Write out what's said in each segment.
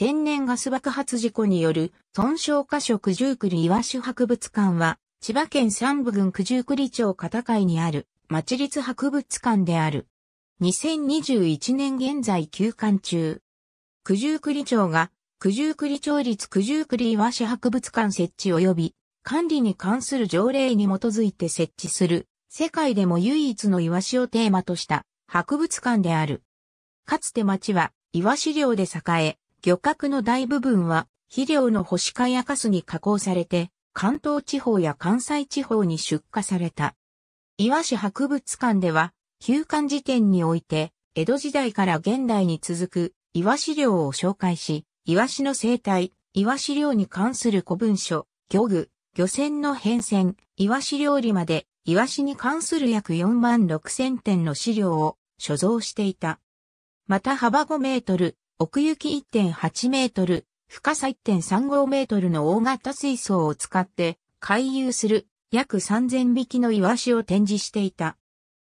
天然ガス爆発事故による損傷箇所九十九里岩酒博物館は、千葉県三部郡九十九里町片貝にある町立博物館である。2021年現在休館中。九十九里町が九十九里町立九十九里岩酒博物館設置及び管理に関する条例に基づいて設置する世界でも唯一の岩酒をテーマとした博物館である。かつて町は岩酒量で栄え、漁獲の大部分は肥料の干し貝やカスに加工されて、関東地方や関西地方に出荷された。岩市博物館では、休館時点において、江戸時代から現代に続く岩資料を紹介し、岩市の生態、岩資料に関する古文書、漁具、漁船の変遷、岩市料理まで、岩市に関する約4万6千点の資料を所蔵していた。また幅5メートル、奥行き1.8メートル、深さ1.35メートルの大型水槽を使って回遊する約3000匹のイワシを展示していた。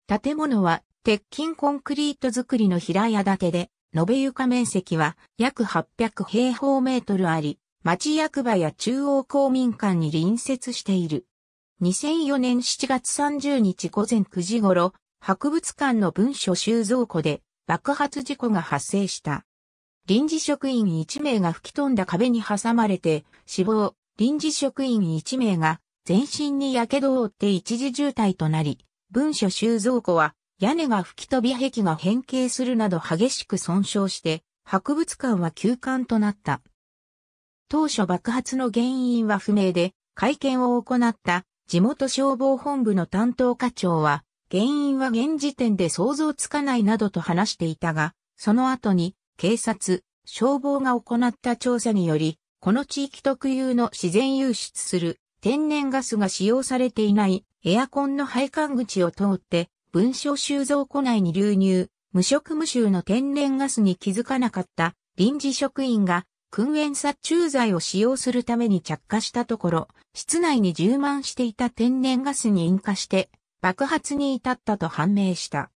建物は鉄筋コンクリート造りの平屋建てで、延べ床面積は約800平方メートルあり、町役場や中央公民館に隣接している。2004年7月30日午前9時頃、博物館の文書収蔵庫で爆発事故が発生した。臨時職員1名が吹き飛んだ壁に挟まれて死亡、臨時職員1名が全身に火傷を負って一時渋滞となり、文書収蔵庫は屋根が吹き飛び壁が変形するなど激しく損傷して、博物館は休館となった。当初爆発の原因は不明で、会見を行った地元消防本部の担当課長は、原因は現時点で想像つかないなどと話していたが、その後に警察、消防が行った調査により、この地域特有の自然輸出する天然ガスが使用されていないエアコンの配管口を通って文書収蔵庫内に流入、無職無臭の天然ガスに気づかなかった臨時職員が訓練殺虫剤を使用するために着火したところ、室内に充満していた天然ガスに引火して爆発に至ったと判明した。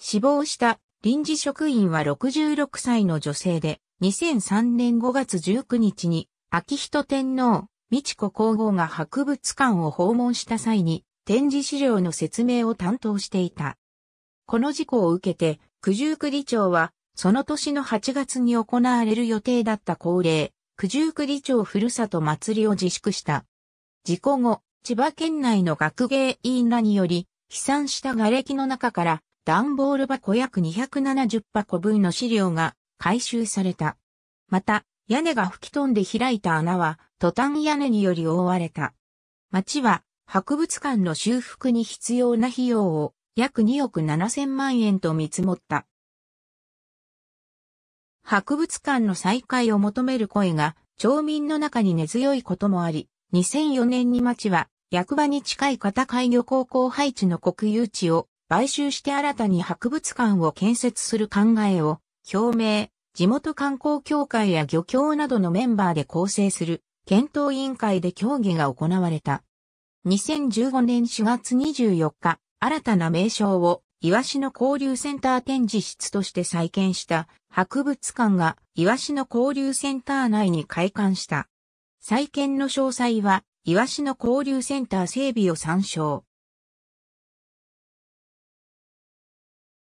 死亡した臨時職員は66歳の女性で、2003年5月19日に、秋人天皇、美智子皇后が博物館を訪問した際に、展示資料の説明を担当していた。この事故を受けて、九十九里町は、その年の8月に行われる予定だった恒例、九十九里町ふるさと祭りを自粛した。事故後、千葉県内の学芸委員らにより、飛散した瓦礫の中から段ボール箱約270箱分の資料が回収された。また、屋根が吹き飛んで開いた穴は、トタン屋根により覆われた。町は、博物館の修復に必要な費用を約2億7千万円と見積もった。博物館の再開を求める声が町民の中に根強いこともあり、2004年に町は役場に近い片海漁港港配置の国有地を買収して新たに博物館を建設する考えを表明、地元観光協会や漁協などのメンバーで構成する検討委員会で協議が行われた。2015年4月24日、新たな名称をイワシの交流センター展示室として再建した博物館がイワシの交流センター内に開館した。再建の詳細はイワシの交流センター整備を参照。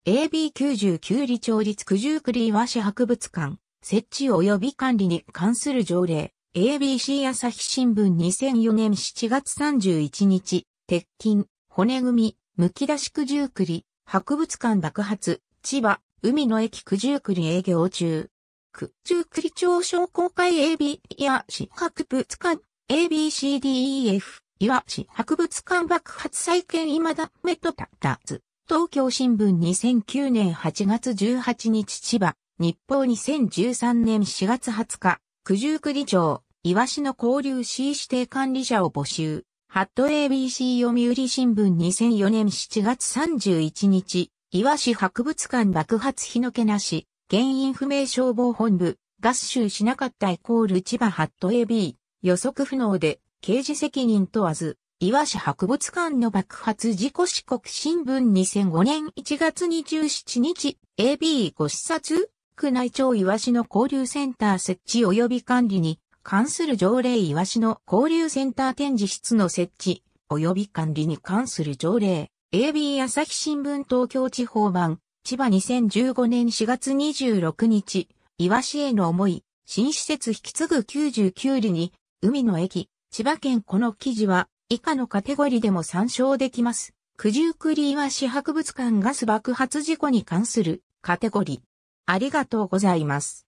AB99 里町立九十九里和市博物館、設置及び管理に関する条例、ABC 朝日新聞2004年7月31日、鉄筋、骨組み、むき出し九十九里、博物館爆発、千葉、海の駅九十九里営業中。九十九里町商工会 AB や市博物館、ABCDEF、岩市博物館爆発再建未だ目と立たず。東京新聞2009年8月18日千葉、日報2013年4月20日、九十九里町、岩市の交流 C 指定管理者を募集。ハット ABC 読売新聞2004年7月31日、岩市博物館爆発日のけなし、原因不明消防本部、合衆しなかったイコール千葉ハット AB、予測不能で、刑事責任問わず、岩市博物館の爆発事故四国新聞2005年1月27日、AB ご視察、区内庁岩市の交流センター設置及び管理に関する条例岩市の交流センター展示室の設置及び管理に関する条例、AB 朝日新聞東京地方版、千葉2015年4月26日、岩市への思い、新施設引き継ぐ99里に、海の駅、千葉県この記事は、以下のカテゴリでも参照できます。九十九里は市博物館ガス爆発事故に関するカテゴリ。ありがとうございます。